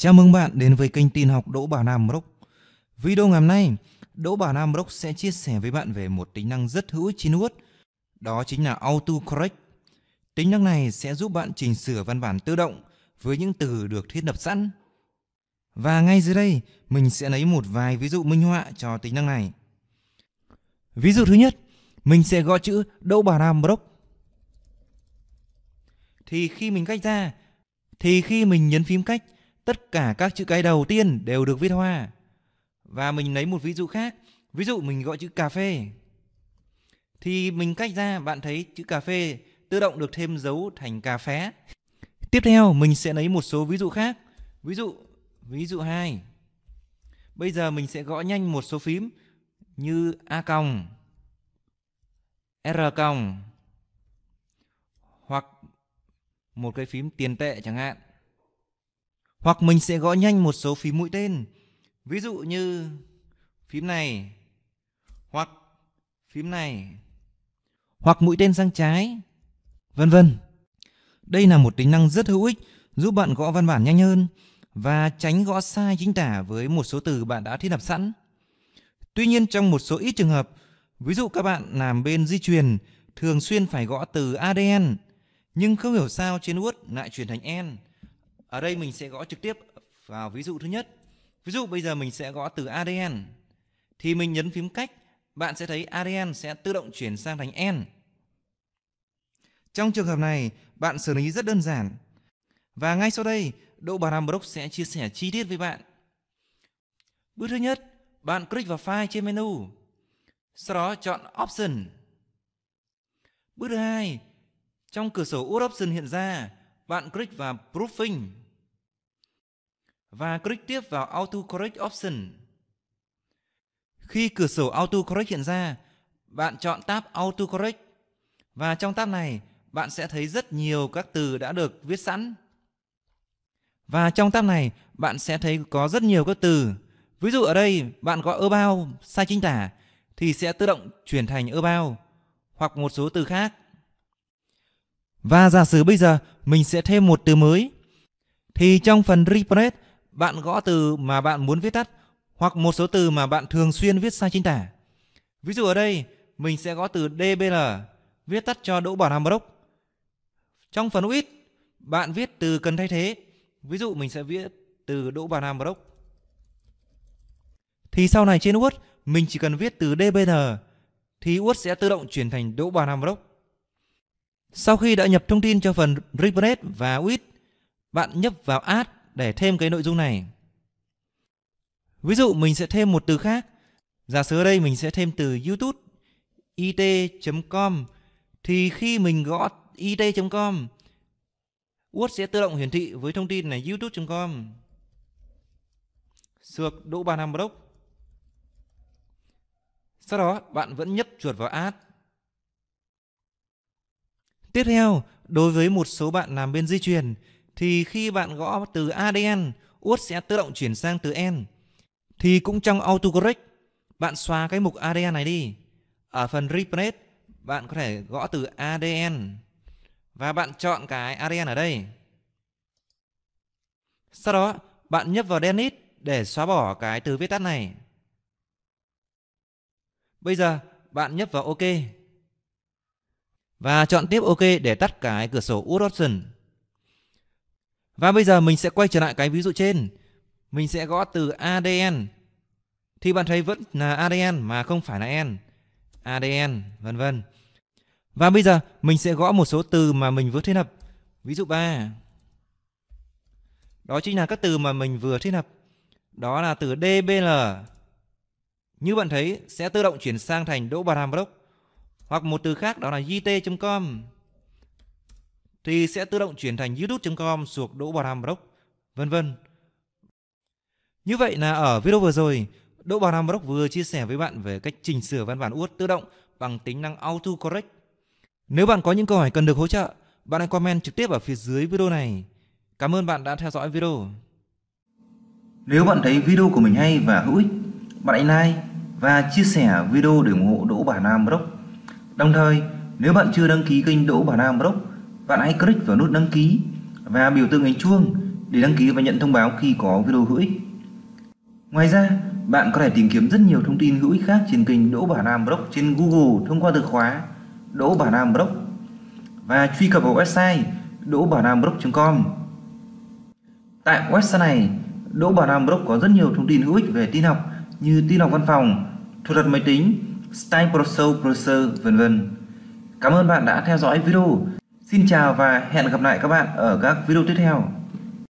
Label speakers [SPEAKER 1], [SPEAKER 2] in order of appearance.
[SPEAKER 1] Chào mừng bạn đến với kênh tin học Đỗ Bảo Nam Brock. Video ngày hôm nay, Đỗ Bảo Nam Brock sẽ chia sẻ với bạn về một tính năng rất hữu ích trên Word, đó chính là auto correct Tính năng này sẽ giúp bạn chỉnh sửa văn bản tự động với những từ được thiết lập sẵn. Và ngay dưới đây, mình sẽ lấy một vài ví dụ minh họa cho tính năng này. Ví dụ thứ nhất, mình sẽ gõ chữ Đỗ Bảo Nam Brock. Thì khi mình cách ra, thì khi mình nhấn phím cách, tất cả các chữ cái đầu tiên đều được viết hoa. Và mình lấy một ví dụ khác, ví dụ mình gọi chữ cà phê. Thì mình cách ra bạn thấy chữ cà phê tự động được thêm dấu thành cà phé. Tiếp theo mình sẽ lấy một số ví dụ khác. Ví dụ ví dụ 2. Bây giờ mình sẽ gõ nhanh một số phím như A còng, R còng hoặc một cái phím tiền tệ chẳng hạn hoặc mình sẽ gõ nhanh một số phím mũi tên. Ví dụ như phím này hoặc phím này hoặc mũi tên sang trái, vân vân. Đây là một tính năng rất hữu ích giúp bạn gõ văn bản nhanh hơn và tránh gõ sai chính tả với một số từ bạn đã thiết lập sẵn. Tuy nhiên trong một số ít trường hợp, ví dụ các bạn làm bên di truyền thường xuyên phải gõ từ ADN nhưng không hiểu sao trên Word lại chuyển thành N ở đây mình sẽ gõ trực tiếp vào ví dụ thứ nhất ví dụ bây giờ mình sẽ gõ từ ADN thì mình nhấn phím cách bạn sẽ thấy ADN sẽ tự động chuyển sang thành N trong trường hợp này bạn xử lý rất đơn giản và ngay sau đây Đỗ Bà Nam Brock sẽ chia sẻ chi tiết với bạn bước thứ nhất bạn click vào file trên menu sau đó chọn option bước thứ hai trong cửa sổ Add Option hiện ra, bạn click vào Proofing và click tiếp vào Autocorrect Option. Khi cửa sổ Autocorrect hiện ra, bạn chọn tab Autocorrect và trong tab này bạn sẽ thấy rất nhiều các từ đã được viết sẵn. Và trong tab này bạn sẽ thấy có rất nhiều các từ. Ví dụ ở đây bạn có about sai chính tả thì sẽ tự động chuyển thành about hoặc một số từ khác. Và giả sử bây giờ mình sẽ thêm một từ mới thì trong phần repress bạn gõ từ mà bạn muốn viết tắt hoặc một số từ mà bạn thường xuyên viết sai chính tả. Ví dụ ở đây mình sẽ gõ từ DBL viết tắt cho Đỗ Bảo Hàm Brock. Trong phần with bạn viết từ cần thay thế. Ví dụ mình sẽ viết từ Đỗ Bảo Hàm Brock. Thì sau này trên Word mình chỉ cần viết từ DBN thì Word sẽ tự động chuyển thành Đỗ Bảo Hàm Brock. Sau khi đã nhập thông tin cho phần Regret và With, bạn nhấp vào Add để thêm cái nội dung này. Ví dụ mình sẽ thêm một từ khác. Giả sử ở đây mình sẽ thêm từ YouTube it.com thì khi mình gõ it.com Word sẽ tự động hiển thị với thông tin là youtube.com Sược Đỗ Ba Nam Block Sau đó bạn vẫn nhấp chuột vào Add Tiếp theo, đối với một số bạn làm bên di truyền thì khi bạn gõ từ ADN, Uốt sẽ tự động chuyển sang từ N. Thì cũng trong autocorrect, bạn xóa cái mục ADN này đi. Ở phần replace, bạn có thể gõ từ ADN và bạn chọn cái ADN ở đây. Sau đó, bạn nhấp vào delete để xóa bỏ cái từ viết tắt này. Bây giờ, bạn nhấp vào OK và chọn tiếp OK để tắt cái cửa sổ Wood Option. Và bây giờ mình sẽ quay trở lại cái ví dụ trên. Mình sẽ gõ từ ADN. Thì bạn thấy vẫn là ADN mà không phải là N. ADN, vân vân. Và bây giờ mình sẽ gõ một số từ mà mình vừa thiết lập. Ví dụ 3. Đó chính là các từ mà mình vừa thiết lập. Đó là từ DBL. Như bạn thấy sẽ tự động chuyển sang thành Đỗ Bà Đàm Block hoặc một từ khác đó là jt.com thì sẽ tự động chuyển thành youtube.com thuộc Đỗ Bảo Nam Brock, vân vân. Như vậy là ở video vừa rồi, Đỗ Bảo Nam Brock vừa chia sẻ với bạn về cách chỉnh sửa văn bản URL tự động bằng tính năng Auto Correct. Nếu bạn có những câu hỏi cần được hỗ trợ, bạn hãy comment trực tiếp ở phía dưới video này. Cảm ơn bạn đã theo dõi video. Nếu bạn thấy video của mình hay và hữu ích, bạn hãy like và chia sẻ video để ủng hộ Đỗ Bảo Nam Brock. Đồng thời, nếu bạn chưa đăng ký kênh Đỗ Bảo Nam Blog, bạn hãy click vào nút đăng ký và biểu tượng hình chuông để đăng ký và nhận thông báo khi có video hữu ích. Ngoài ra, bạn có thể tìm kiếm rất nhiều thông tin hữu ích khác trên kênh Đỗ Bảo Nam Blog trên Google thông qua từ khóa Đỗ Bảo Nam Blog và truy cập vào website đốbảnamblog.com. Tại website này, Đỗ Bảo Nam Blog có rất nhiều thông tin hữu ích về tin học như tin học văn phòng, thuật thuật máy tính, Style Pro Show, vân vân. Cảm ơn bạn đã theo dõi video. Xin chào và hẹn gặp lại các bạn ở các video tiếp theo.